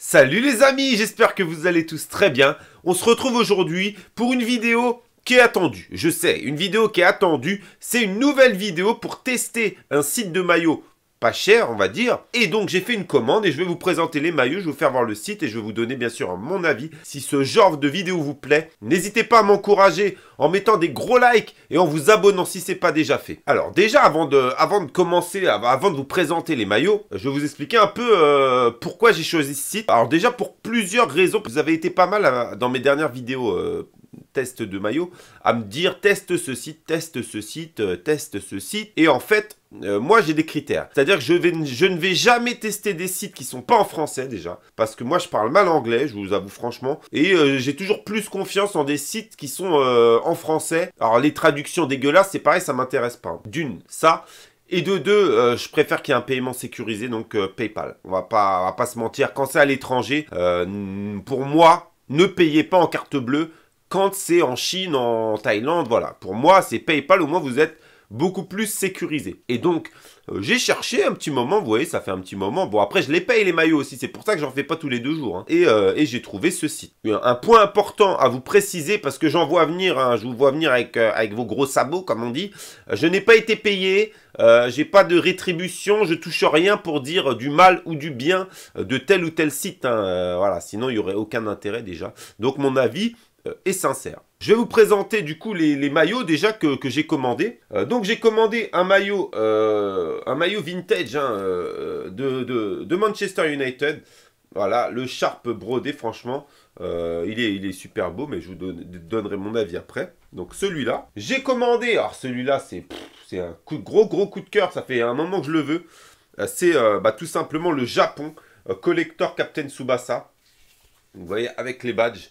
Salut les amis, j'espère que vous allez tous très bien. On se retrouve aujourd'hui pour une vidéo qui est attendue. Je sais, une vidéo qui est attendue, c'est une nouvelle vidéo pour tester un site de maillot pas cher, on va dire. Et donc j'ai fait une commande et je vais vous présenter les maillots, je vais vous faire voir le site et je vais vous donner bien sûr mon avis. Si ce genre de vidéo vous plaît, n'hésitez pas à m'encourager en mettant des gros likes et en vous abonnant si n'est pas déjà fait. Alors déjà avant de, avant de commencer, avant de vous présenter les maillots, je vais vous expliquer un peu euh, pourquoi j'ai choisi ce site. Alors déjà pour plusieurs raisons, vous avez été pas mal euh, dans mes dernières vidéos euh, test de maillot, à me dire teste ce site, teste ce site, euh, teste ce site. Et en fait, euh, moi, j'ai des critères. C'est-à-dire que je, vais, je, ne vais jamais tester des sites qui sont pas en français déjà, parce que moi, je parle mal anglais, je vous avoue franchement, et euh, j'ai toujours plus confiance en des sites qui sont en français. Alors, les traductions dégueulasses, c'est pareil, ça m'intéresse pas. D'une, ça. Et de deux, je préfère qu'il y ait un paiement sécurisé, donc PayPal. On va pas, va pas se mentir. Quand c'est à l'étranger, pour moi, ne payez pas en carte bleue quand c'est en Chine, en Thaïlande, voilà. Pour moi, c'est PayPal, au moins vous êtes beaucoup plus sécurisé. Et donc, euh, j'ai cherché un petit moment, vous voyez, ça fait un petit moment. Bon, après, je les paye les maillots aussi, c'est pour ça que je j'en fais pas tous les deux jours. Hein. Euh, et, j'ai trouvé ce site. Un, point important à vous préciser, parce que j'en vois venir, hein, je vous vois venir avec, euh, avec vos gros sabots, comme on dit. Je n'ai pas été payé, j'ai pas de rétribution, je touche rien pour dire du mal ou du bien de tel ou tel site. Hein. voilà, sinon, il y aurait aucun intérêt déjà. Donc, mon avis, et euh, sincère. Je vais vous présenter du coup les, maillots déjà que, j'ai commandé. Euh, donc j'ai commandé un maillot, euh, un maillot vintage hein, de, Manchester United. Voilà, le Sharp brodé, franchement, il est, il, super beau, mais je vous donnerai mon avis après. Donc celui-là, j'ai commandé, alors celui-là c'est un gros gros coup de cœur, ça fait un moment que je le veux. c'est bah, tout simplement le Japon Collector Captain Tsubasa. Vous voyez, avec les badges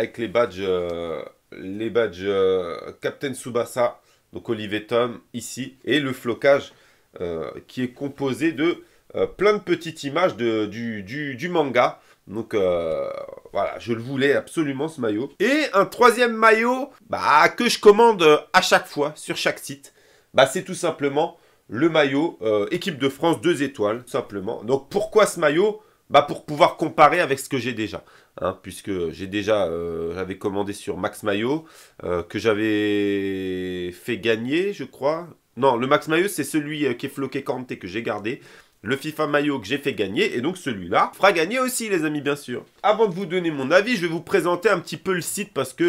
avec les badges, euh, les badges euh, Captain Tsubasa, donc Olivetum ici, et le flocage euh, qui est composé de plein de petites images de, du, manga. Donc voilà, je le voulais absolument ce maillot. Et un troisième maillot bah, que je commande à chaque fois sur chaque site, bah, c'est tout simplement le maillot équipe de France 2 étoiles, simplement. Donc pourquoi ce maillot bah, Pour pouvoir comparer avec ce que j'ai déjà. Hein, puisque j'ai déjà, euh, commandé sur Max Mayo, euh, que j'avais fait gagner, je crois. Non, le Max Mayo, c'est celui euh, qui est floqué et que j'ai gardé. Le FIFA Mayo que j'ai fait gagner, et donc celui-là fera gagner aussi, les amis, bien sûr. Avant de vous donner mon avis, je vais vous présenter un petit peu le site parce que,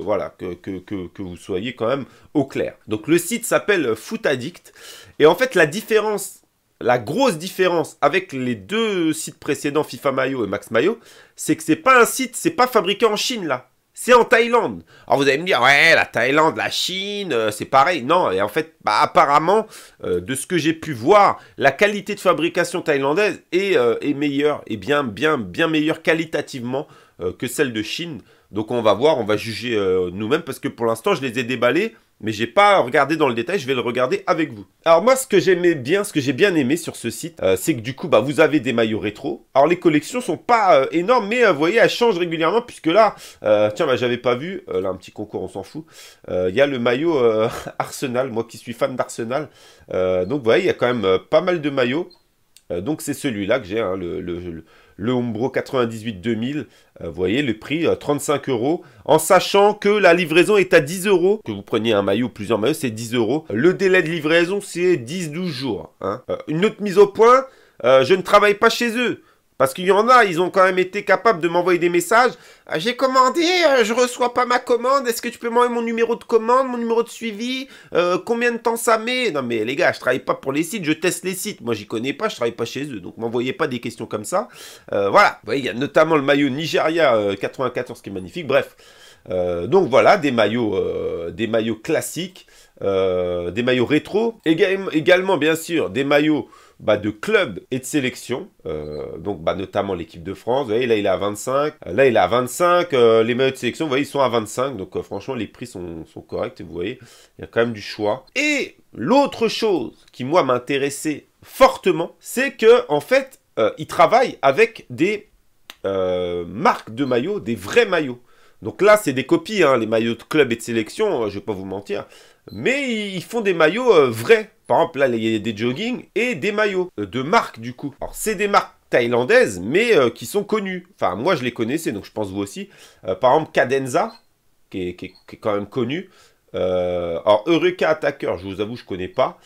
voilà, que, que, vous soyez quand même au clair. Donc, le site s'appelle Foot Addict, et en fait, la différence la grosse différence avec les deux sites précédents, FIFA Mayo et Max Mayo, c'est que c'est pas un site, c'est pas fabriqué en Chine là. C'est en Thaïlande. Alors vous allez me dire, ouais, la Thaïlande, la Chine, euh, c'est pareil. Non, et en fait, bah, apparemment, euh, de ce que j'ai pu voir, la qualité de fabrication thaïlandaise est euh, meilleure, et bien, bien, bien meilleure qualitativement que celle de Chine. Donc on va voir, on va juger nous-mêmes, parce que pour l'instant, je les ai déballés mais j'ai pas regardé dans le détail, je vais le regarder avec vous. Alors moi ce que j'aimais bien, ce que j'ai bien aimé sur ce site, euh, c'est que du coup bah vous avez des maillots rétro. Alors les collections sont pas euh, énormes, mais euh, vous voyez elles changent régulièrement puisque là, tiens bah j'avais pas vu, là un petit concours on s'en fout, il y a le maillot Arsenal, moi qui suis fan d'Arsenal, donc vous voyez il y a quand même pas mal de maillots. donc c'est celui-là que j'ai, hein, le le Umbro 98-2000, vous euh, voyez le prix, 35 euh, euros, en sachant que la livraison est à 10 euros, que vous preniez un maillot ou plusieurs maillots, c'est 10 euros. Le délai de livraison, c'est 10-12 jours. Hein. Euh, une autre mise au point, je ne travaille pas chez eux. Parce qu'il y en a, ils ont quand même été capables de m'envoyer des messages. Ah, j'ai commandé, euh, je reçois pas ma commande. Est-ce que tu peux m'envoyer mon numéro de commande, mon numéro de suivi euh, Combien de temps ça met Non mais les gars, je travaille pas pour les sites, je teste les sites. Moi j'y connais pas, je travaille pas chez eux, donc m'envoyez pas des questions comme ça. Euh, voilà. il y a notamment le maillot Nigeria 94 qui est magnifique. Bref. donc voilà, des maillots, des maillots classiques, des maillots rétro. également, bien sûr, des maillots bah, de clubs et de sélections. Euh, donc bah, notamment l'équipe de France. là il est à 25. Là il est à 25. Euh, les maillots de sélection, vous voyez, ils sont à 25. Donc euh, franchement, les prix sont, corrects. Vous voyez, il y a quand même du choix. Et l'autre chose qui moi m'intéressait fortement, c'est que en fait, ils travaillent avec des marques de maillots, des vrais maillots. Donc là, c'est des copies, hein, les maillots de club et de sélection, je ne vais pas vous mentir mais ils font des maillots euh, vrais. Par exemple, là, il y a des joggings et des maillots euh, de marques, du coup. Alors, c'est des marques thaïlandaises, mais euh, qui sont connues. Enfin, moi, je les connaissais, donc je pense vous aussi. par exemple, Cadenza, qui est, quand même connu. alors, Eureka Attacker, je vous avoue, je connais pas.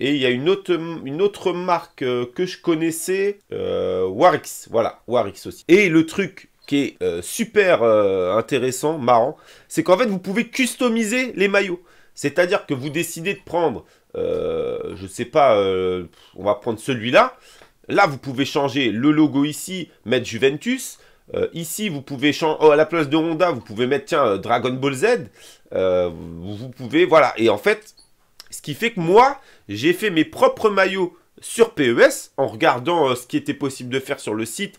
Et il y a une autre, une autre marque que je connaissais, Warix, voilà, Warix aussi. Et le truc qui est super intéressant, marrant, c'est qu'en fait, vous pouvez customiser les maillots. C'est-à-dire que vous décidez de prendre, euh, je ne sais pas, euh, on va prendre celui-là. Là, vous pouvez changer le logo ici, mettre Juventus. Euh, ici, vous pouvez changer, oh, à la place de Honda, vous pouvez mettre, tiens, Dragon Ball Z. Vous, vous pouvez, voilà. Et en fait, ce qui fait que moi, j'ai fait mes propres maillots sur PES en regardant ce qui était possible de faire sur le site.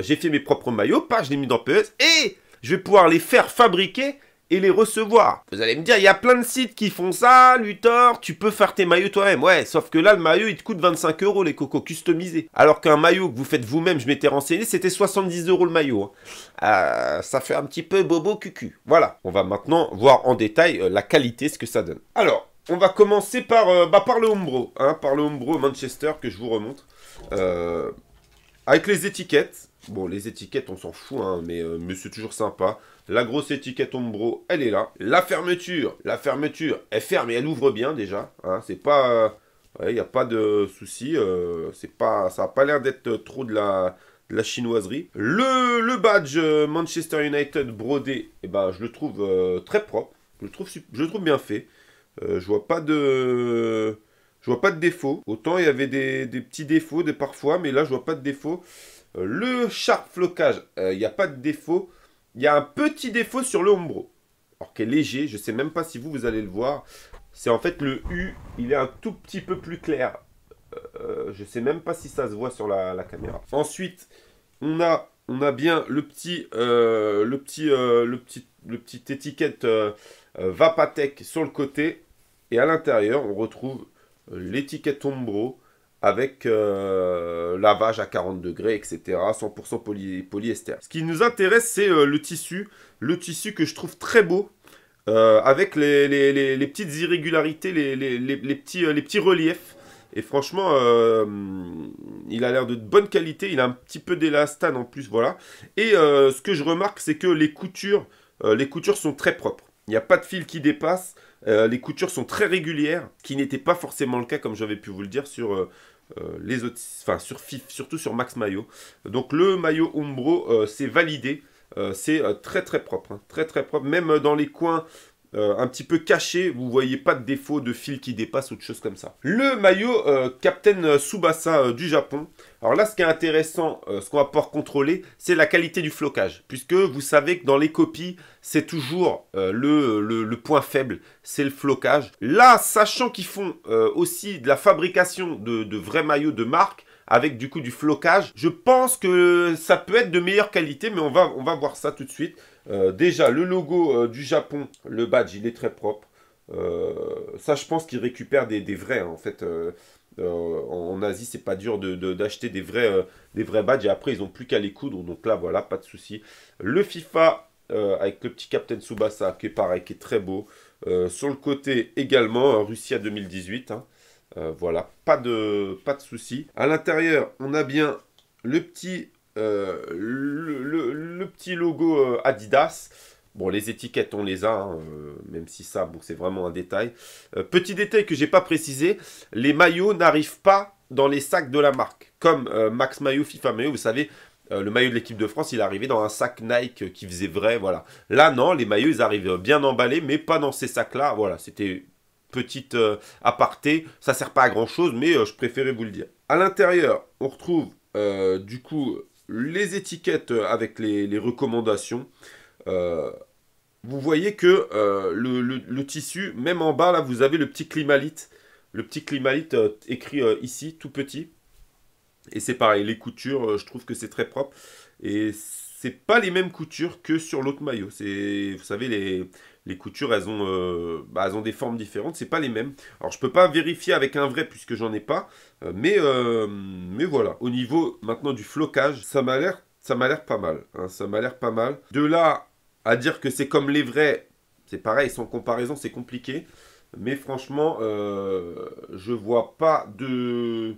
j'ai fait mes propres maillots, pas, je les ai mis dans PES. Et je vais pouvoir les faire fabriquer les recevoir. Vous allez me dire, il y a plein de sites qui font ça, Luthor, tu peux faire tes maillots toi-même. Ouais, sauf que là, le maillot, il te coûte 25 euros, les cocos, customisés. Alors qu'un maillot que vous faites vous-même, je m'étais renseigné, c'était 70 euros le maillot. Hein. Euh, ça fait un petit peu bobo cucu. Voilà, on va maintenant voir en détail euh, la qualité, ce que ça donne. Alors, on va commencer par, euh, bah, par le Umbro, hein, par le Umbro Manchester que je vous remonte. avec les étiquettes, Bon, les étiquettes, on s'en fout, hein, euh, mais, c'est toujours sympa. La grosse étiquette Ombro, elle est là. La fermeture, la fermeture, elle ferme et elle ouvre bien déjà. Hein. c'est pas... Euh, il n'y a pas de souci. Euh, ça n'a pas l'air d'être trop de la, la chinoiserie. Le, badge Manchester United brodé, eh ben, je le trouve très propre. Je le trouve, je trouve bien fait. je vois pas de... Je vois pas de défaut. Autant il y avait des, petits défauts des parfois, mais là je vois pas de défaut. Euh, le sharp flocage, il euh, n'y a pas de défaut. Il y a un petit défaut sur le Ombro. Alors qui est léger, je ne sais même pas si vous, vous allez le voir. C'est en fait le U, il est un tout petit peu plus clair. Euh, je ne sais même pas si ça se voit sur la, caméra. Ensuite, on a, on a bien le petit, le petit, le petit, le petit étiquette Vapatec sur le côté. Et à l'intérieur, on retrouve l'étiquette Ombro avec euh, lavage à 40 degrés, etc. 100% polyester. Ce qui nous intéresse, c'est euh, le tissu. Le tissu que je trouve très beau, euh, avec les, petites irrégularités, les, petits, reliefs. Et franchement, il a l'air de bonne qualité. Il a un petit peu d'élastane en plus, voilà. Et ce que je remarque, c'est que les coutures, les coutures sont très propres. Il n'y a pas de fil qui dépasse. les coutures sont très régulières, qui n'était pas forcément le cas, comme j'avais pu vous le dire, sur, euh, les autres enfin sur FIF, surtout sur Max Maillot. Donc le maillot Umbro, euh, c'est validé. Euh, c'est très très propre, hein. très très propre. Même dans les coins euh, un petit peu caché. Vous voyez pas de défaut de fil qui dépasse, ou de chose comme ça. Le maillot euh, Captain Tsubasa euh, du Japon. Alors là, ce qui est intéressant, ce qu'on va pouvoir contrôler, c'est la qualité du flocage. Puisque vous savez que dans les copies, c'est toujours le, point faible, c'est le flocage. Là, sachant qu'ils font aussi de la fabrication de, de vrais maillots de marque, avec du coup du flocage. Je pense que ça peut être de meilleure qualité, mais on va, on va voir ça tout de suite. Euh, déjà, le logo euh, du Japon, le badge, il est très propre. Euh, ça, je pense qu'il récupère des, vrais, hein. en fait. en Asie, c'est pas dur d'acheter de, des, vrais, des vrais badges et après, ils n'ont plus qu'à les coudre. Donc là, voilà, pas de souci. Le FIFA, avec le petit Captain Tsubasa, qui est pareil, qui est très beau. sur le côté également, Russia 2018. Hein. voilà, pas de, pas de souci. À l'intérieur, on a bien le petit euh, le, petit logo euh, Adidas. Bon, les étiquettes, on les a, hein, euh, même si ça, bon, c'est vraiment un détail. petit détail que j'ai pas précisé, les maillots n'arrivent pas dans les sacs de la marque. Comme Max Maillot, FIFA Maillot, vous savez, le maillot de l'équipe de France, il arrivait dans un sac Nike qui faisait vrai, voilà. Là, non, les maillots, ils arrivent bien emballés, mais pas dans ces sacs-là. Voilà, c'était petite aparté. Ça sert pas à grand-chose, mais je préférais vous le dire. À l'intérieur, on retrouve du coup les étiquettes euh, avec les, recommandations, euh, vous voyez que euh, le, tissu, même en bas, là, vous avez le petit climalite. Le petit climalite écrit ici, tout petit. Et c'est pareil, les coutures, je trouve que c'est très propre. Et c'est pas les mêmes coutures que sur l'autre maillot. C'est, vous savez, les, les coutures, elles ont, euh, bah, ont des formes différentes, c'est pas les mêmes. Alors je peux pas vérifier avec un vrai puisque j'en ai pas, euh, mais, euh, mais voilà. Au niveau maintenant du flocage, ça m'a l'air, ça m'a l'air pas mal. Hein, ça m'a l'air pas mal. De là à dire que c'est comme les vrais, c'est pareil, sans comparaison, c'est compliqué. Mais franchement, je je vois pas de,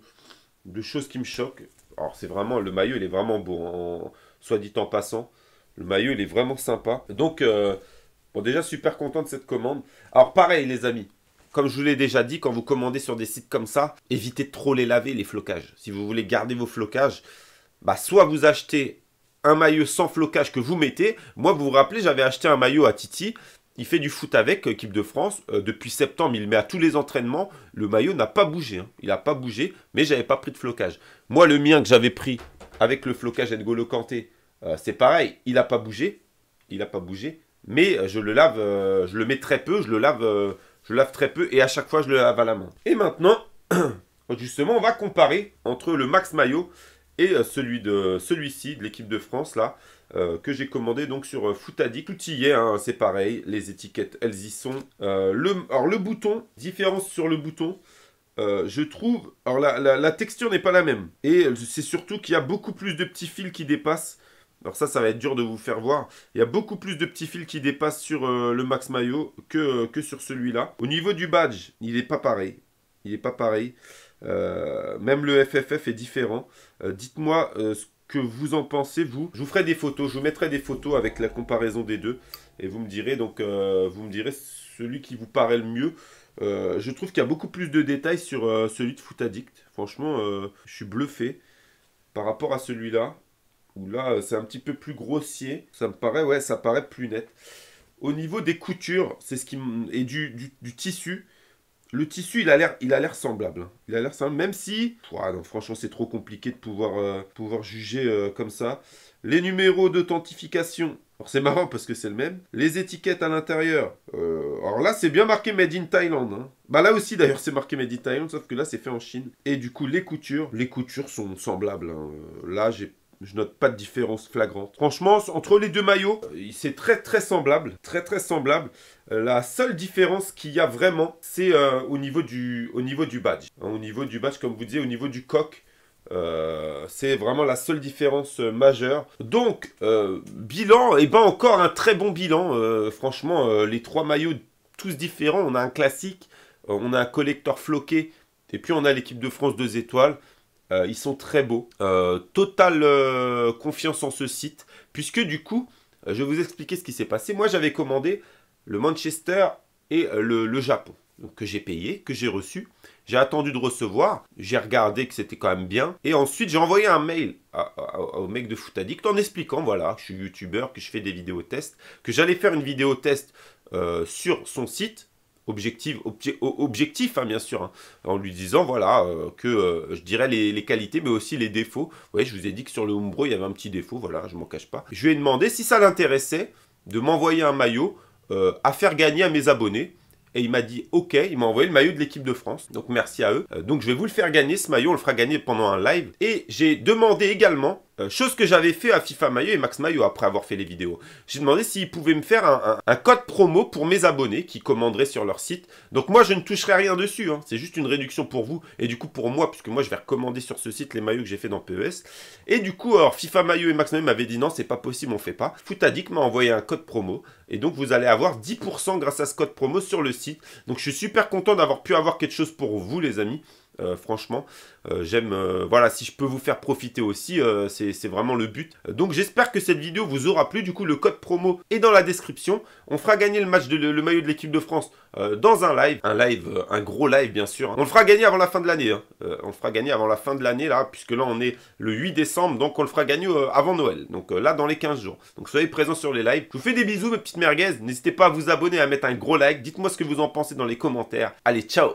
choses qui me choquent. Alors c'est vraiment, le maillot il est vraiment beau, hein, soit dit en passant. Le maillot il est vraiment sympa. Donc... Bon, déjà, super content de cette commande. Alors, pareil, les amis. Comme je vous l'ai déjà dit, quand vous commandez sur des sites comme ça, évitez de trop les laver, les flocages. Si vous voulez garder vos flocages, bah, soit vous achetez un maillot sans flocage que vous mettez. Moi, vous vous rappelez, j'avais acheté un maillot à Titi. Il fait du foot avec euh, équipe de France. Euh, depuis septembre, il met à tous les entraînements. Le maillot n'a pas bougé. Hein. Il n'a pas bougé, mais j'avais pas pris de flocage. Moi, le mien que j'avais pris avec le flocage Edgolo Kanté, euh, c'est pareil. Il n'a pas bougé. Il n'a pas bougé mais euh, je le lave, euh, je le mets très peu, je le lave, euh, je lave très peu et à chaque fois je le lave à la main. Et maintenant, justement, on va comparer entre le Max Maillot et celui de celui-ci de l'équipe de France là. que j'ai commandé donc sur Footadic. Tout y est, hein, c'est pareil, les étiquettes, elles y sont. le, alors le bouton, différence sur le bouton, je trouve, alors la, la texture n'est pas la même. Et c'est surtout qu'il y a beaucoup plus de petits fils qui dépassent. Alors ça, ça va être dur de vous faire voir. Il y a beaucoup plus de petits fils qui dépassent sur euh, le Max Maillot euh, que, sur celui-là. Au niveau du badge, il n'est pas pareil. Il n'est pas pareil. Euh, même le FFF est différent. Dites-moi ce que vous en pensez, vous. Je vous ferai des photos. Je vous mettrai des photos avec la comparaison des deux. Et vous me direz, donc, vous me direz celui qui vous paraît le mieux. je trouve qu'il y a beaucoup plus de détails sur celui de Foot Addict. Franchement, je suis bluffé par rapport à celui-là là, euh, c'est un petit peu plus grossier. Ça me paraît, ouais, ça paraît plus net. Au niveau des coutures, c'est ce qui est du, du, tissu, le tissu, il a l'air, il a l'air semblable. Hein. Il a l'air semblable, même si, franchement, c'est trop compliqué de pouvoir, euh, pouvoir juger euh, comme ça. Les numéros d'authentification, alors c'est marrant parce que c'est le même. Les étiquettes à l'intérieur. alors là, c'est bien marqué Made in Thailand. Hein. Bah là aussi, d'ailleurs, c'est marqué Made in Thailand, sauf que là, c'est fait en Chine. Et du coup, les coutures, les coutures sont semblables. Hein. Là, j'ai je note pas de différence flagrante. Franchement, entre les deux maillots, euh, c'est très très semblable. Très très semblable. Euh, la seule différence qu'il y a vraiment, c'est euh, au, niveau du, au niveau du badge. Hein, au niveau du badge, comme vous disiez, au niveau du coq. c'est vraiment la seule différence majeure. Donc, bilan, et eh ben encore un très bon bilan. franchement, les trois maillots, tous différents. On a un classique, on a un collecteur floqué, et puis on a l'équipe de France 2 étoiles. Euh, ils sont très beaux. Euh, totale euh, confiance en ce site, puisque du coup, je vais vous expliquer ce qui s'est passé. Moi, j'avais commandé le Manchester et le, Japon, que j'ai payé, que j'ai reçu. J'ai attendu de recevoir, j'ai regardé que c'était quand même bien. Et ensuite, j'ai envoyé un mail au mec de Foot Addict en expliquant, voilà, je suis youtubeur, que je fais des vidéos tests, que j'allais faire une vidéo test sur son site objectif objectif, hein, bien sûr, hein, en lui disant voilà euh, que euh, je dirais les, qualités, mais aussi les défauts. Vous voyez, je vous ai dit que sur le Umbro, il y avait un petit défaut, voilà, je m'en cache pas. Je lui ai demandé si ça l'intéressait de m'envoyer un maillot euh, à faire gagner à mes abonnés. Et il m'a dit OK, il m'a envoyé le maillot de l'équipe de France. Donc merci à eux. donc je vais vous le faire gagner, ce maillot, on le fera gagner pendant un live. Et j'ai demandé également euh, chose que j'avais fait à FIFA Maillot et Max Maillot après avoir fait les vidéos. J'ai demandé s'ils pouvaient me faire un, code promo pour mes abonnés qui commanderaient sur leur site. Donc moi, je ne toucherai rien dessus. Hein. C'est juste une réduction pour vous et du coup pour moi, puisque moi, je vais recommander sur ce site les maillots que j'ai fait dans PES. Et du coup, alors FIFA Mayo et Max Mayo m'avaient dit non, c'est pas possible, on fait pas. Footadic m'a envoyé un code promo et donc vous allez avoir 10% grâce à ce code promo sur le site. Donc je suis super content d'avoir pu avoir quelque chose pour vous les amis. Euh, franchement, euh, j'aime. Euh, voilà, si je peux vous faire profiter aussi, c'est vraiment le but. Donc j'espère que cette vidéo vous aura plu. Du coup, le code promo est dans la description. On fera gagner le match de le, maillot de l'équipe de France dans un live, un live, un gros live bien sûr. Hein. On le fera gagner avant la fin de l'année. Hein. on le fera gagner avant la fin de l'année là, puisque là on est le 8 décembre, donc on le fera gagner avant Noël. Donc là dans les 15 jours. Donc soyez présents sur les lives. Je vous fais des bisous mes petites merguez. N'hésitez pas à vous abonner, à mettre un gros like. Dites-moi ce que vous en pensez dans les commentaires. Allez, ciao